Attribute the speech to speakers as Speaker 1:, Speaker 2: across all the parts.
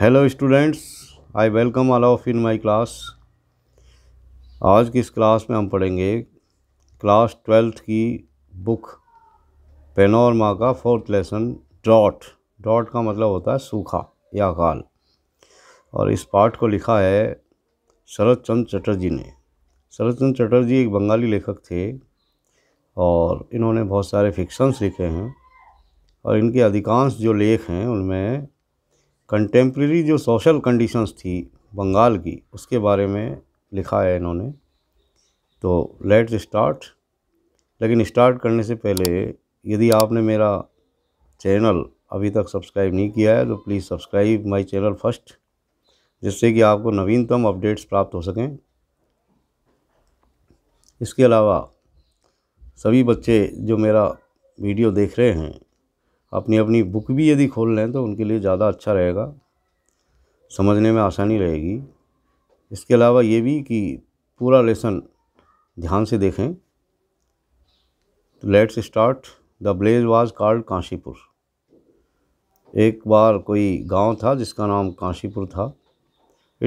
Speaker 1: Hello students I welcome all of in my class आज की इस क्लास में हम पढ़ेंगे क्लास ट्वेल्थ की बुक पेनोरमा का फोर्थ लेसन डॉट डॉट का मतलब होता है सूखा या काल और इस पाठ को लिखा है शरद चंद्र चटर्जी ने शरद चंद चटर्जी एक बंगाली लेखक थे और इन्होंने बहुत सारे फिक्शंस लिखे हैं और इनके अधिकांश जो लेख हैं उनमें कंटेम्प्रेरी जो सोशल कंडीशंस थी बंगाल की उसके बारे में लिखा है इन्होंने तो लेट्स स्टार्ट लेकिन स्टार्ट करने से पहले यदि आपने मेरा चैनल अभी तक सब्सक्राइब नहीं किया है तो please subscribe my channel first जिससे कि आपको नवीनतम अपडेट्स प्राप्त हो सकें इसके अलावा सभी बच्चे जो मेरा वीडियो देख रहे हैं अपनी अपनी बुक भी यदि खोल लें तो उनके लिए ज़्यादा अच्छा रहेगा समझने में आसानी रहेगी इसके अलावा ये भी कि पूरा लेसन ध्यान से देखें तो let's start the village was called Kashipur एक बार कोई गांव था जिसका नाम काशीपुर था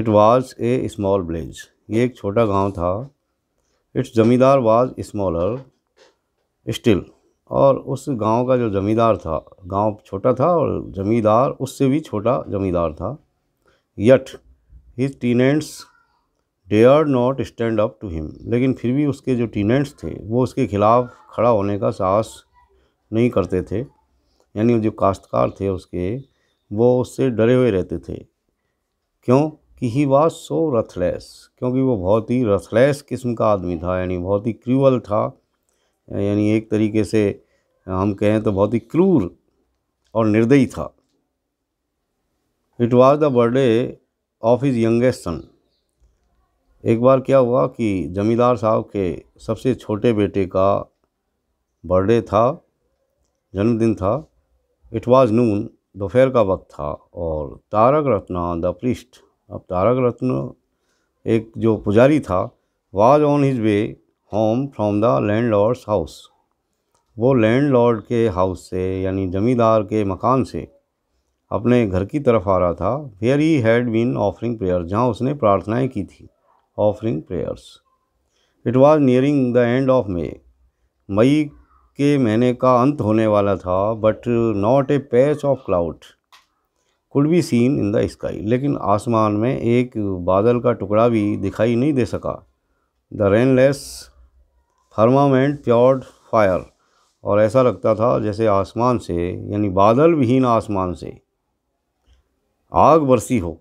Speaker 1: it was a small village ये एक छोटा गांव था इट्स ज़मींदार वाज स्मॉलर स्टिल और उस गांव का जो ज़मींदार था गांव छोटा था और ज़मींदार उससे भी छोटा ज़मींदार था yet his tenants dare not stand up to him लेकिन फिर भी उसके जो टीनेंट्स थे वो उसके खिलाफ़ खड़ा होने का साहस नहीं करते थे यानी जो काश्तकार थे उसके वो उससे डरे हुए रहते थे क्यों कि ही वाज सो रथलेस क्योंकि वो बहुत ही रथलेस किस्म का आदमी था यानी बहुत ही क्रूअल था यानी एक तरीके से हम कहें तो बहुत ही क्रूर और निर्दयी था it was the birthday of his youngest son एक बार क्या हुआ कि जमींदार साहब के सबसे छोटे बेटे का बर्थडे था जन्मदिन था इट वाज नून दोपहर का वक्त था और तारक रत्न द पृष्ठ अब तारक रत्न एक जो पुजारी था was on his way home from the landlord's house वो लैंडलॉर्ड के हाउस से यानी ज़मींदार के मकान से अपने घर की तरफ आ रहा था where he had been offering prayer जहाँ उसने प्रार्थनाएं की थी offering prayers it was nearing the end of May मई के महीने का अंत होने वाला था but not a patch of cloud could be seen in the sky लेकिन आसमान में एक बादल का टुकड़ा भी दिखाई नहीं दे सका the rainless firmament poured fire और ऐसा लगता था जैसे आसमान से यानी बादल विहीन आसमान से आग बरसी हो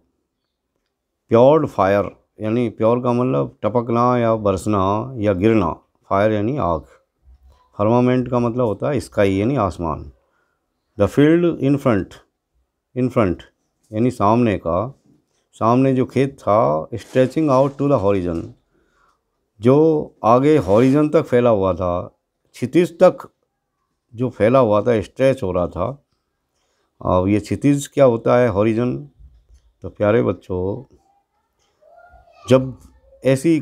Speaker 1: प्योर फायर यानी प्योर का मतलब टपकना या बरसना या गिरना फायर यानी आग फर्मामेंट का मतलब होता है स्काई यानी आसमान the field in front in front यानी सामने का सामने जो खेत था stretching out to the horizon जो आगे हॉरिजन तक फैला हुआ था क्षितिज तक जो फैला हुआ था स्ट्रेच हो रहा था और ये क्षितिज क्या होता है हॉरिजन तो प्यारे बच्चों जब ऐसी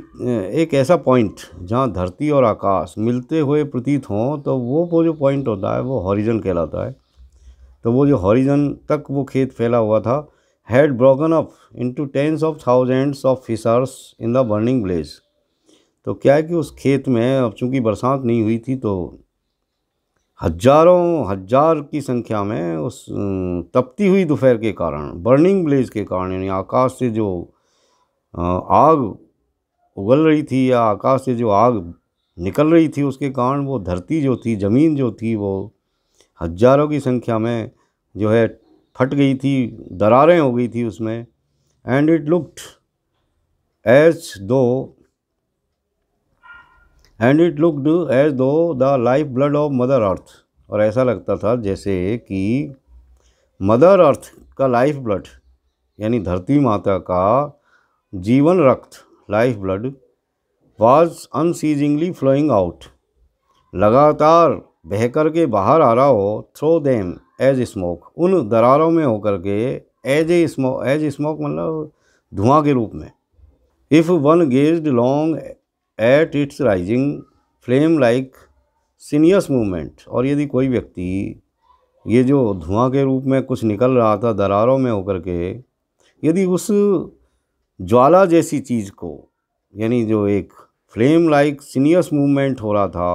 Speaker 1: एक ऐसा पॉइंट जहाँ धरती और आकाश मिलते हुए प्रतीत हों तो वो वो जो पॉइंट होता है वो हॉरिजन कहलाता है तो वो जो हॉरिजन तक वो खेत फैला हुआ था had broken up into tens of thousands of fissures in the burning blaze तो क्या है कि उस खेत में अब चूँकि बरसात नहीं हुई थी तो हजारों हजार की संख्या में उस तपती हुई दोपहर के कारण बर्निंग ब्लेज के कारण यानी आकाश से जो आग उगल रही थी या आकाश से जो आग निकल रही थी उसके कारण वो धरती जो थी ज़मीन जो थी वो हजारों की संख्या में जो है फट गई थी दरारें हो गई थी उसमें and it looked as though and it looked as though the life blood of mother earth और ऐसा लगता था जैसे कि मदर अर्थ का लाइफ ब्लड यानी धरती माता का जीवन रक्त life blood was unceasingly flowing out लगातार बह कर के बाहर आ रहा हो थ्रो देम एज स्मोक उन दरारों में होकर के as a smoke as smoke मतलब धुआं के रूप में if one gazed long at its rising flame like sinuous movement और यदि कोई व्यक्ति ये जो धुआं के रूप में कुछ निकल रहा था दरारों में होकर के यदि उस ज्वाला जैसी चीज़ को यानी जो एक फ्लेम लाइक सीनियस मूवमेंट हो रहा था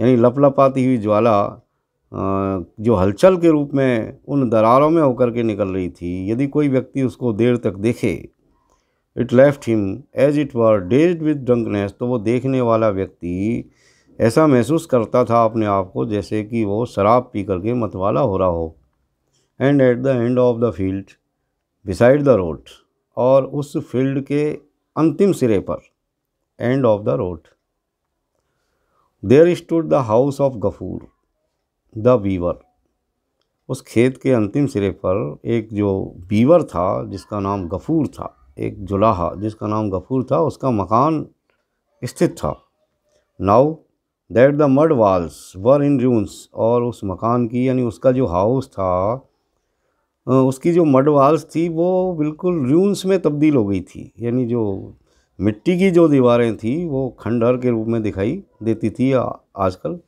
Speaker 1: यानी लपलपाती हुई ज्वाला जो हलचल के रूप में उन दरारों में होकर के निकल रही थी यदि कोई व्यक्ति उसको देर तक देखे it left him as it were dazed with drunkenness तो वो देखने वाला व्यक्ति ऐसा महसूस करता था अपने आप को जैसे कि वो शराब पी करके मतवाला हो रहा हो and at the end of the field beside the road और उस फील्ड के अंतिम सिरे पर end of the road there stood the house of Gafur the weaver उस खेत के अंतिम सिरे पर एक जो बीवर था जिसका नाम गफूर था एक जुलाहा जिसका नाम गफूर था उसका मकान स्थित था now that the mud walls were in ruins और उस मकान की यानी उसका जो हाउस था उसकी जो मड वाल्स थी वो बिल्कुल रूम्स में तब्दील हो गई थी यानी जो मिट्टी की जो दीवारें थी वो खंडहर के रूप में दिखाई देती थी आजकल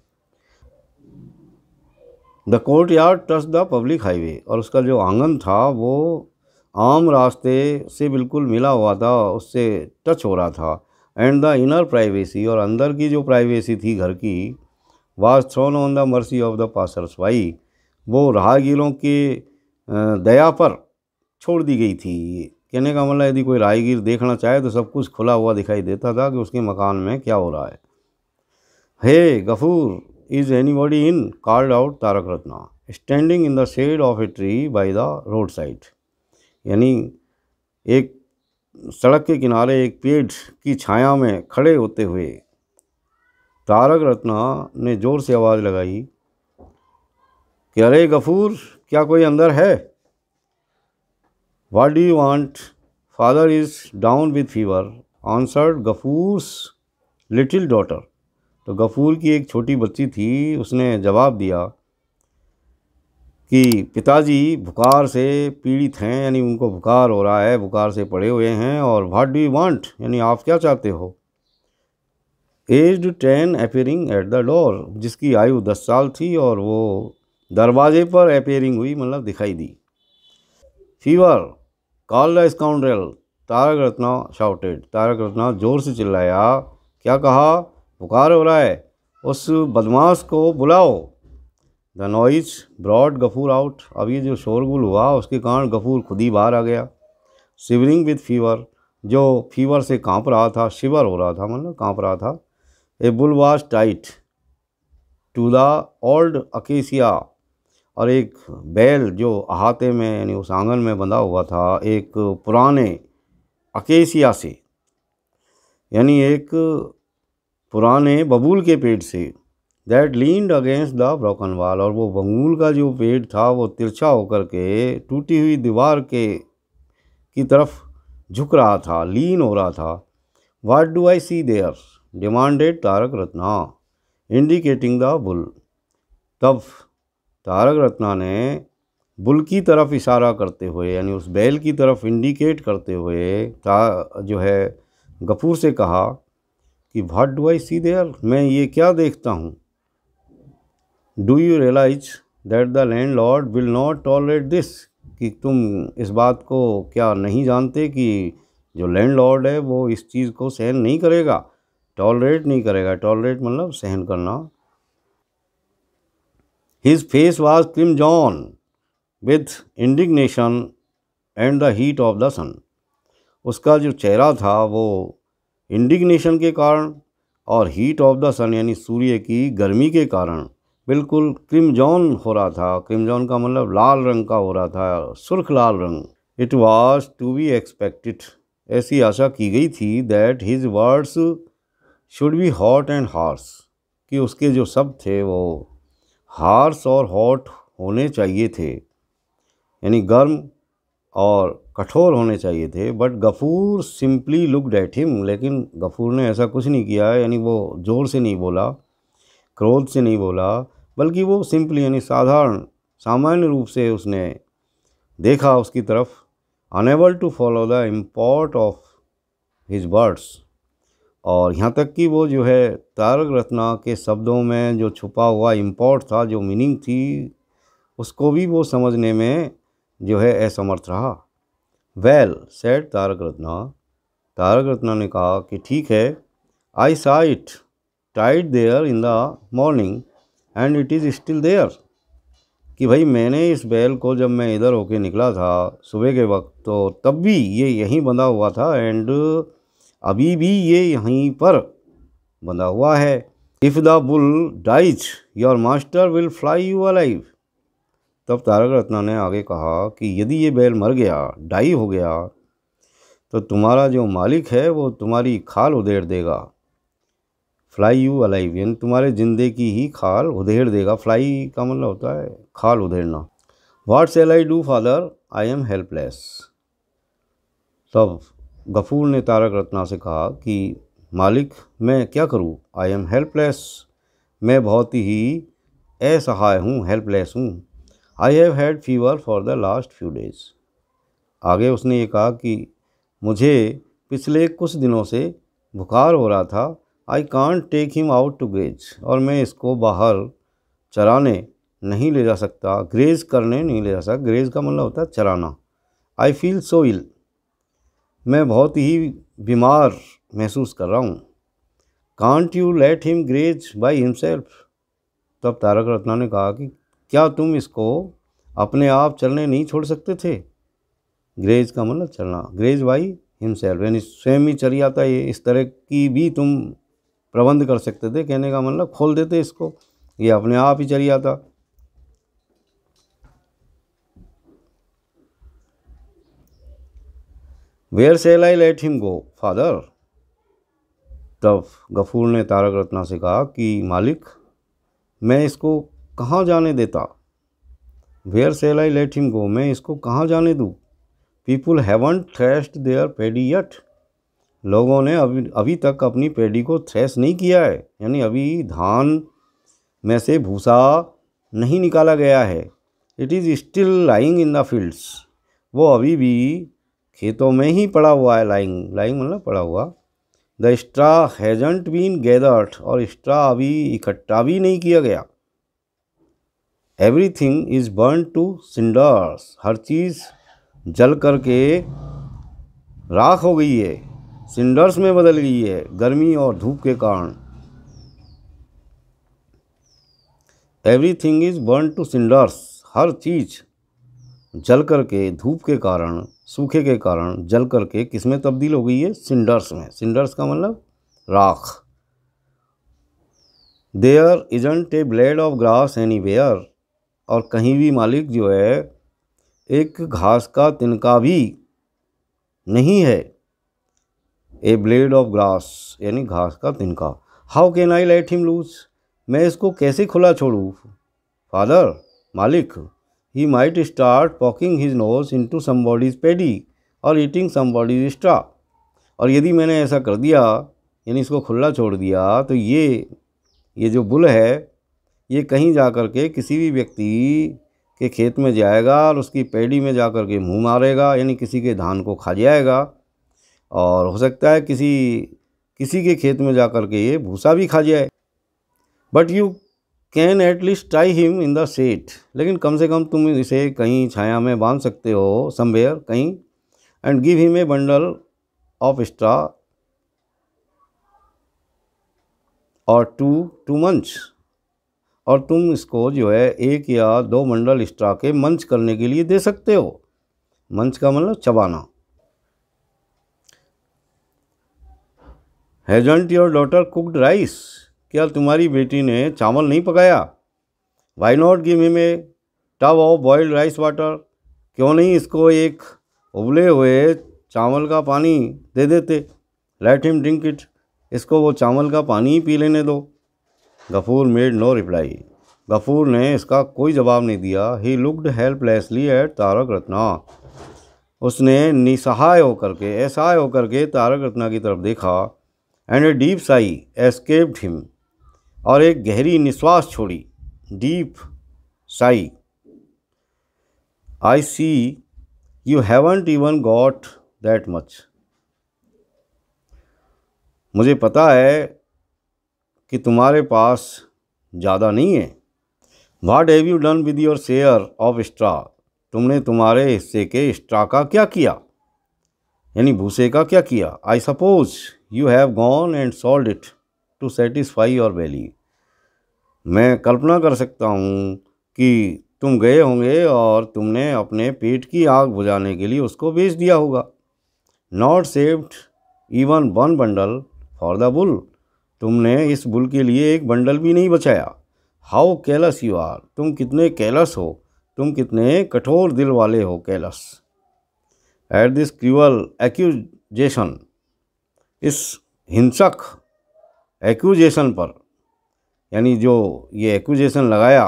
Speaker 1: the courtyard touch the public highway और उसका जो आंगन था वो आम रास्ते से बिल्कुल मिला हुआ था उससे टच हो रहा था एंड द इनर प्राइवेसी और अंदर की जो प्राइवेसी थी घर की was thrown on the mercy of the passers by वो राहगीरों के दया पर छोड़ दी गई थी कहने का मतलब यदि कोई राहगीर देखना चाहे तो सब कुछ खुला हुआ दिखाई देता था कि उसके मकान में क्या हो रहा है hey Gafur is anybody in called out Tarkaratna standing in the shade of a tree by the roadside यानी एक सड़क के किनारे एक पेड़ की छाया में खड़े होते हुए तारक रत्ना ने ज़ोर से आवाज़ लगाई कि अरे गफूर क्या कोई अंदर है what do you want father is down with fever answered Gafur's little daughter तो गफूर की एक छोटी बच्ची थी उसने जवाब दिया कि पिताजी बुखार से पीड़ित हैं यानी उनको बुखार हो रहा है बुखार से पड़े हुए हैं और व्हाट डू यू वांट यानी आप क्या चाहते हो aged ten appearing at the door जिसकी आयु दस साल थी और वो दरवाजे पर अपेयरिंग हुई मतलब दिखाई दी fever call the scoundrel Tarkaratna shouted Tarkaratna जोर से चिल्लाया क्या कहा बुखार हो रहा है उस बदमाश को बुलाओ the noise brought Gafur out अब ये जो शोरगुल हुआ उसके कारण गफूर खुद ही बाहर आ गया शिवरिंग विद फीवर जो फीवर से कांप रहा था शिवर हो रहा था मतलब कांप रहा था a bull was tied to the old acacia और एक बैल जो अहाते में यानी उस आंगन में बंधा हुआ था एक पुराने अकेसिया से यानी एक पुराने बबूल के पेड़ से that leaned against the broken wall और वो बंगूल का जो पेड़ था वो तिरछा होकर के टूटी हुई दीवार के की तरफ झुक रहा था लीन हो रहा था what do I see there demanded Tarkaratna indicating the bull तब तारक रत्ना ने बुल की तरफ इशारा करते हुए यानी उस बैल की तरफ इंडिकेट करते हुए ता जो है गफूर से कहा कि वाट डू आई सी देयर मैं ये क्या देखता हूँ do you realise that the land will will not tolerate this कि तुम इस बात को क्या नहीं जानते कि जो लैंड लॉर्ड है वो इस चीज़ को सहन नहीं करेगा टॉलरेट नहीं करेगा टॉलरेट मतलब सहन करना his face was crimson with indignation and the heat of the sun उसका जो चेहरा था वो इंडिग्नेशन के कारण और हीट ऑफ द सन यानी सूर्य की गर्मी के कारण बिल्कुल क्रिमजॉन हो रहा था क्रिमजॉन का मतलब लाल रंग का हो रहा था सुर्ख लाल रंग it was to be expected ऐसी आशा की गई थी that his words should be hot and harsh कि उसके जो शब्द थे वो हार्स और हॉट होने चाहिए थे यानी गर्म और कठोर होने चाहिए थे but Gafur simply looked at him लेकिन गफ़ूर ने ऐसा कुछ नहीं किया यानी वो ज़ोर से नहीं बोला क्रोध से नहीं बोला बल्कि वो सिंपली यानी साधारण सामान्य रूप से उसने देखा उसकी तरफ unable to follow the import of his words और यहाँ तक कि वो जो है तारक रत्ना के शब्दों में जो छुपा हुआ इम्पोर्ट था जो मीनिंग थी उसको भी वो समझने में जो है असमर्थ रहा well said Tarkaratna Tarak Ratna ने कहा कि ठीक है I saw it tied there in the morning and it is still there कि भाई मैंने इस बैल को जब मैं इधर होके निकला था सुबह के वक्त तो तब भी ये यहीं बंधा हुआ था एंड अभी भी ये यहीं पर बंधा हुआ है if the bull dies your master will flay you alive तब तारक रत्ना ने आगे कहा कि यदि ये बैल मर गया डाई हो गया तो तुम्हारा जो मालिक है वो तुम्हारी खाल उधेड़ देगा फ्लाई यू अलाइव यानी तुम्हारे जिंदे की ही खाल उधेड़ देगा फ्लाई का मतलब होता है खाल उधेड़ना what shall I do father I am helpless तब गफूर ने तारक रत्ना से कहा कि मालिक मैं क्या करूं? आई एम हेल्पलेस मैं बहुत ही असहाय हूँ हेल्पलेस हूँ I have had fever for the last few days आगे उसने ये कहा कि मुझे पिछले कुछ दिनों से बुखार हो रहा था I can't take him out to graze और मैं इसको बाहर चराने नहीं ले जा सकता ग्रेज करने नहीं ले जा सकता ग्रेज का मतलब होता है चराना आई फील सो इल मैं बहुत ही बीमार महसूस कर रहा हूँ can't you let him graze by himself तब तारक रत्ना ने कहा कि क्या तुम इसको अपने आप चलने नहीं छोड़ सकते थे ग्रेज का मतलब चलना ग्रेज बाई हिमसेल्फ यानी स्वयं ही चल जाता है इस तरह की भी तुम प्रबंध कर सकते थे कहने का मतलब खोल देते इसको ये अपने आप ही चलिया था where shall I let him go father तब गफूर ने तारक रत्ना से कहा कि मालिक मैं इसको कहाँ जाने देता where shall I let him go मैं इसको कहाँ जाने दूँ people haven't threshed their paddy yet लोगों ने अभी अभी तक अपनी पेड़ी को थ्रेस नहीं किया है यानी अभी धान में से भूसा नहीं निकाला गया है it is still lying in the fields वो अभी भी खेतों में ही पड़ा हुआ है लाइंग लाइंग मतलब पड़ा हुआ the straw hasn't been gathered और स्ट्रा अभी इकट्ठा भी नहीं किया गया everything is burn to cinders हर चीज़ जल करके राख हो गई है सिंडर्स में बदल गई है गर्मी और धूप के कारण everything is burn to cinders हर चीज़ जल करके धूप के कारण सूखे के कारण जल करके किस में तब्दील हो गई है सिंडर्स में सिंडर्स का मतलब राख there isn't a blade of grass anywhere और कहीं भी मालिक जो है एक घास का तिनका भी नहीं है ए ब्लेड ऑफ ग्रास यानी घास का तिनका how can I let him loose मैं इसको कैसे खुला छोड़ू फादर मालिक he might start poking his nose into body's paddy और ईटिंग सम बॉडीज स्ट्रा और यदि मैंने ऐसा कर दिया यानी इसको खुला छोड़ दिया तो ये ये जो बुल है ये कहीं जा कर के किसी भी व्यक्ति के खेत में जाएगा और उसकी पेडी में जा कर के मुँह मारेगा यानी किसी के धान को खा जाएगा और हो सकता है किसी किसी के खेत में जा कर के ये भूसा भी खा जाए but you can at least least tie him in the shade लेकिन कम से कम तुम इसे कहीं छाया में बांध सकते हो समवेयर कहीं and give him a bundle of straw और टू टू मंच और तुम इसको जो है एक या दो मंडल स्ट्रा के मंच करने के लिए दे सकते हो मंच का मतलब चबाना hasn't your daughter cooked rice क्या तुम्हारी बेटी ने चावल नहीं पकाया why not give him a tub of boiled rice water क्यों नहीं इसको एक उबले हुए चावल का पानी दे देते लेट हिम ड्रिंक इट इसको वो चावल का पानी ही पी लेने दो Gafur made no reply Gafur ने इसका कोई जवाब नहीं दिया he looked helplessly at Tarak Tarkaratna उसने निसहाय होकर के असहाय होकर के तारक रत्ना की तरफ देखा and a deep sigh escaped him और एक गहरी निश्वास छोड़ी deep sigh I see you haven't even got that much मुझे पता है कि तुम्हारे पास ज़्यादा नहीं है what have you done with your share of straw तुमने तुम्हारे हिस्से के स्ट्रा का क्या किया यानी भूसे का क्या किया I suppose you have gone and sold it to satisfy your belly मैं कल्पना कर सकता हूँ कि तुम गए होंगे और तुमने अपने पेट की आग बुझाने के लिए उसको बेच दिया होगा not saved even one bundle for the bull तुमने इस बुल के लिए एक बंडल भी नहीं बचाया हाउ कैलस यू आर तुम कितने कैलस हो तुम कितने कठोर दिल वाले हो callous at this cruel accusation इस हिंसक एक्यूजेशन पर यानी जो ये एक्यूजेशन लगाया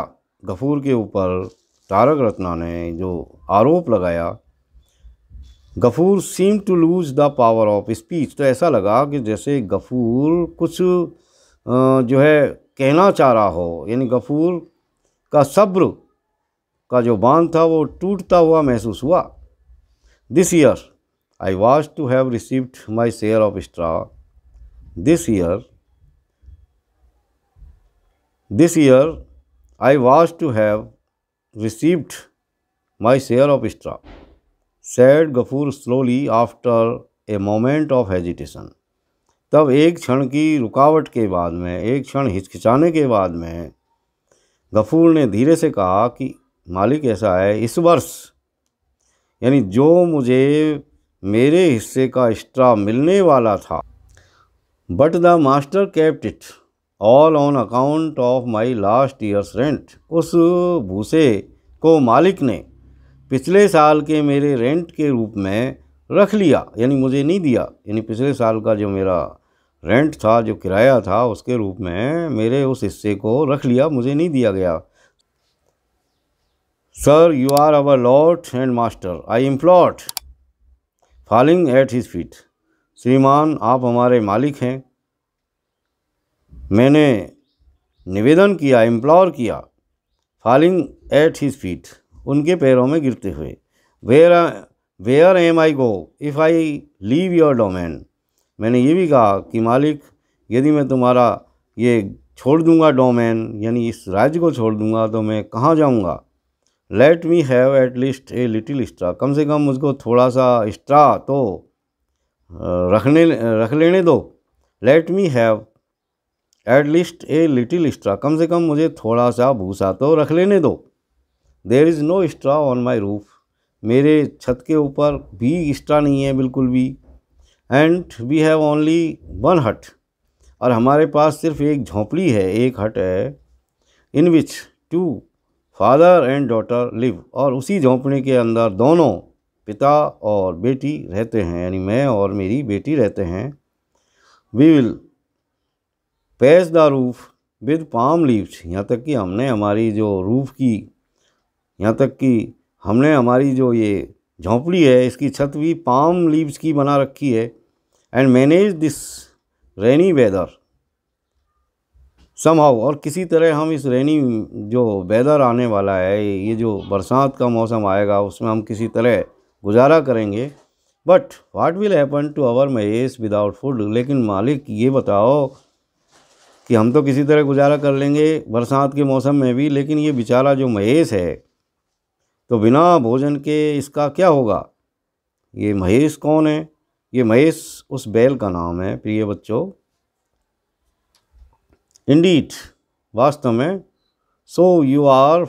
Speaker 1: गफूर के ऊपर तारक रत्ना ने जो आरोप लगाया Gafur seem to lose the power of speech तो ऐसा लगा कि जैसे गफूर कुछ जो है कहना चाह रहा हो यानी गफूर का सब्र का जो बांध था वो टूटता हुआ महसूस हुआ this year I was to have received my share of straw. This year, this year I was to have received my share of straw, said Gafur slowly after a moment of hesitation. तब एक क्षण की रुकावट के बाद में एक क्षण हिचकिचाने के बाद में गफूर ने धीरे से कहा कि मालिक ऐसा है इस वर्ष यानी जो मुझे मेरे हिस्से का एक्स्ट्रा मिलने वाला था but the master kept it all on account of my last year's rent उस भूसे को मालिक ने पिछले साल के मेरे रेंट के रूप में रख लिया यानी मुझे नहीं दिया यानी पिछले साल का जो मेरा रेंट था जो किराया था उसके रूप में मेरे उस हिस्से को रख लिया मुझे नहीं दिया गया sir you are our lord and master I am falling at his feet श्रीमान आप हमारे मालिक हैं मैंने निवेदन किया इम्प्लॉर किया फॉलिंग एट हिज फीट उनके पैरों में गिरते हुए where where am I go if I leave your domain मैंने ये भी कहा कि मालिक यदि मैं तुम्हारा ये छोड़ दूंगा डोमेन यानी इस राज्य को छोड़ दूंगा तो मैं कहाँ जाऊंगा let me have at least a little extra कम से कम मुझको थोड़ा सा एक्स्ट्रा तो रखने रख लेने दो let me have at least a little extra कम से कम मुझे थोड़ा सा भूसा तो रख लेने दो there is no extra on my roof मेरे छत के ऊपर भी एक्स्ट्रा नहीं है बिल्कुल भी and we have only one hut और हमारे पास सिर्फ एक झोंपड़ी है एक हट है in which two father and daughter live और उसी झोंपड़ी के अंदर दोनों पिता और बेटी रहते हैं यानी मैं और मेरी बेटी रहते हैं we will patch the roof with palm leaves यहाँ तक कि हमने हमारी जो रूफ़ की यहाँ तक कि हमने हमारी जो ये झोंपड़ी है इसकी छत भी पाम लीव्स की बना रखी है and manage this rainy weather somehow और किसी तरह हम इस रेनी जो वेदर आने वाला है ये जो बरसात का मौसम आएगा उसमें हम किसी तरह गुजारा करेंगे but what will happen to our Mahesh without food लेकिन मालिक ये बताओ कि हम तो किसी तरह गुजारा कर लेंगे बरसात के मौसम में भी लेकिन ये बेचारा जो महेश है तो बिना भोजन के इसका क्या होगा ये महेश कौन है ये महेश उस बैल का नाम है प्रिय बच्चों इंडीट वास्तव में so you are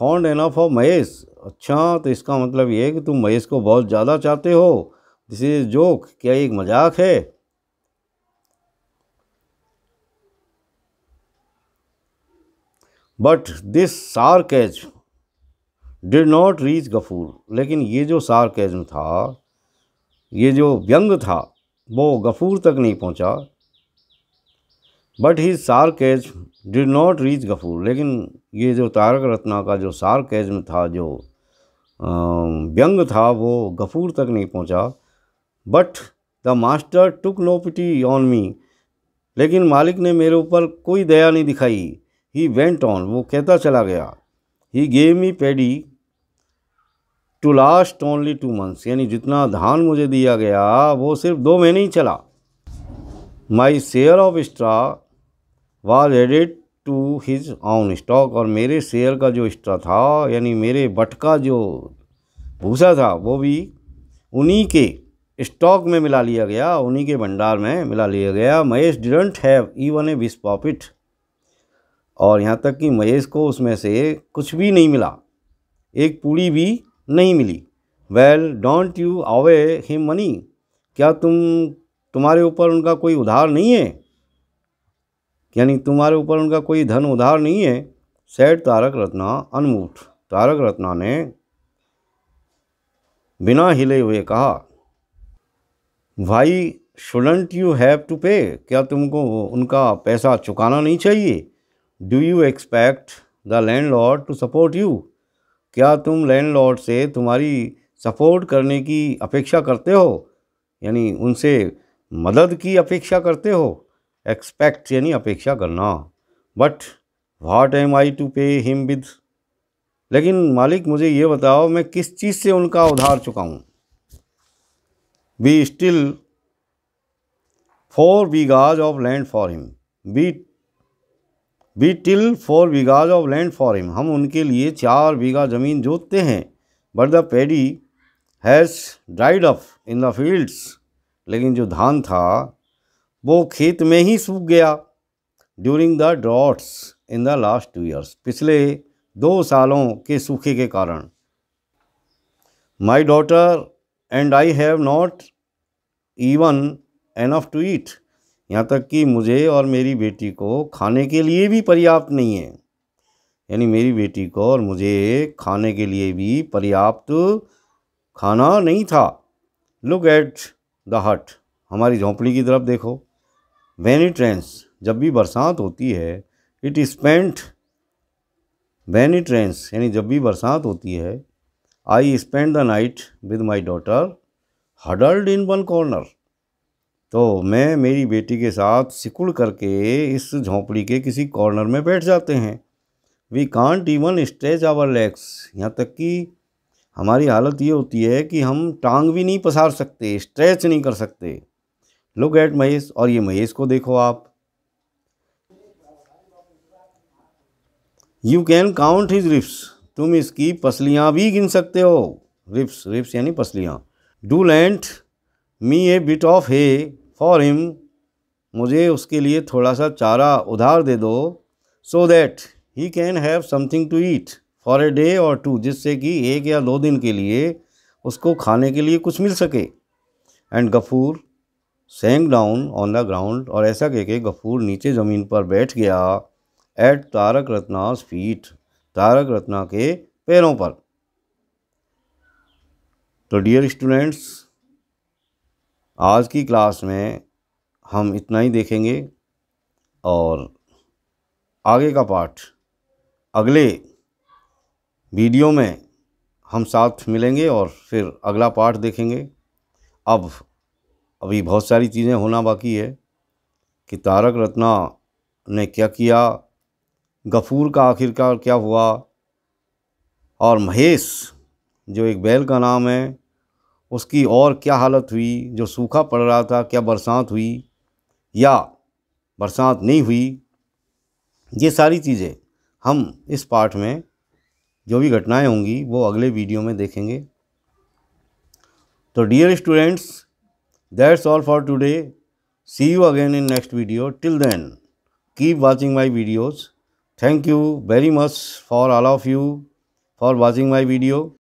Speaker 1: fond enough of Mahesh अच्छा तो इसका मतलब ये है कि तुम महेश को बहुत ज़्यादा चाहते हो दिस इज जोक क्या एक मजाक है but this sir cash did not reach Gafoor लेकिन ये जो सार कैज्म था ये जो व्यंग था वो गफूर तक नहीं पहुंचा but he sir catch did not reach Gafoor लेकिन ये जो तारक रत्ना का जो सार कैच में था जो व्यंग था वो गफूर तक नहीं पहुंचा but the master took no pity on me लेकिन मालिक ने मेरे ऊपर कोई दया नहीं दिखाई ही वेंट ऑन वो कहता चला गया he gave me paddy to last only two months यानी जितना धान मुझे दिया गया वो सिर्फ दो महीने ही चला my share of straw was added to his own stock और मेरे शेयर का जो एक्स्ट्रा था यानी मेरे बट का जो भूसा था वो भी उन्हीं के स्टॉक में मिला लिया गया उन्हीं के भंडार में मिला लिया गया Mahesh didn't have even a bit profit और यहाँ तक कि महेश को उसमें से कुछ भी नहीं मिला एक पूड़ी भी नहीं मिली well don't you owe him money क्या तुम तुम्हारे ऊपर उनका कोई उधार नहीं है यानी तुम्हारे ऊपर उनका कोई धन उधार नहीं है सैड तारक रत्ना अनमूठ तारक रत्ना ने बिना हिले हुए कहा भाई शुडंट यू हैव टू पे क्या तुमको उनका पैसा चुकाना नहीं चाहिए do you expect the landlord to support you क्या तुम लैंड लॉर्ड से तुम्हारी सपोर्ट करने की अपेक्षा करते हो यानी उनसे मदद की अपेक्षा करते हो एक्सपेक्ट यानी अपेक्षा करना but what am I to pay him with लेकिन मालिक मुझे ये बताओ मैं किस चीज़ से उनका उधार हूँ we still four bighas of land for him we we till four bighas of land for him हम उनके लिए चार बीघा ज़मीन जोतते हैं but the paddy has dried up in the fields लेकिन जो धान था वो खेत में ही सूख गया during the droughts in the last two years पिछले दो सालों के सूखे के कारण my daughter and I have not even enough to eat यहाँ तक कि मुझे और मेरी बेटी को खाने के लिए भी पर्याप्त नहीं है यानी मेरी बेटी को और मुझे खाने के लिए भी पर्याप्त खाना नहीं था लुक एट द हट हमारी झोंपड़ी की तरफ देखो वैन इट रेंस जब भी बरसात होती है it spent when it rains यानी जब भी बरसात होती है I spend the night with my daughter huddled in one corner तो मैं मेरी बेटी के साथ सिकुड़ करके इस झोंपड़ी के किसी कॉर्नर में बैठ जाते हैं we can't even stretch our legs यहाँ तक कि हमारी हालत ये होती है कि हम टांग भी नहीं पसार सकते स्ट्रेच नहीं कर सकते लुक एट महेश और ये महेश को देखो आप you can count his ribs तुम इसकी पसलियाँ भी गिन सकते हो रिप्स रिप्स यानी पसलियाँ do lend me a bit of hay for him मुझे उसके लिए थोड़ा सा चारा उधार दे दो so that he can have something to eat for a day or two जिससे कि एक या दो दिन के लिए उसको खाने के लिए कुछ मिल सके and Gafoor sank down on the ground और ऐसा कह के गफूर नीचे ज़मीन पर बैठ गया एट तारक रत्ना फीट तारक रत्ना के पैरों पर तो डियर स्टूडेंट्स आज की क्लास में हम इतना ही देखेंगे और आगे का पाठ अगले वीडियो में हम साथ मिलेंगे और फिर अगला पाठ देखेंगे अब अभी बहुत सारी चीज़ें होना बाकी है कि तारक रत्ना ने क्या किया गफूर का आखिरकार क्या हुआ और महेश जो एक बैल का नाम है उसकी और क्या हालत हुई जो सूखा पड़ रहा था क्या बरसात हुई या बरसात नहीं हुई ये सारी चीज़ें हम इस पार्ट में जो भी घटनाएं होंगी वो अगले वीडियो में देखेंगे तो dear students That's all for today. See you again in next video. Till then, keep watching my videos. Thank you very much for all of you for watching my video.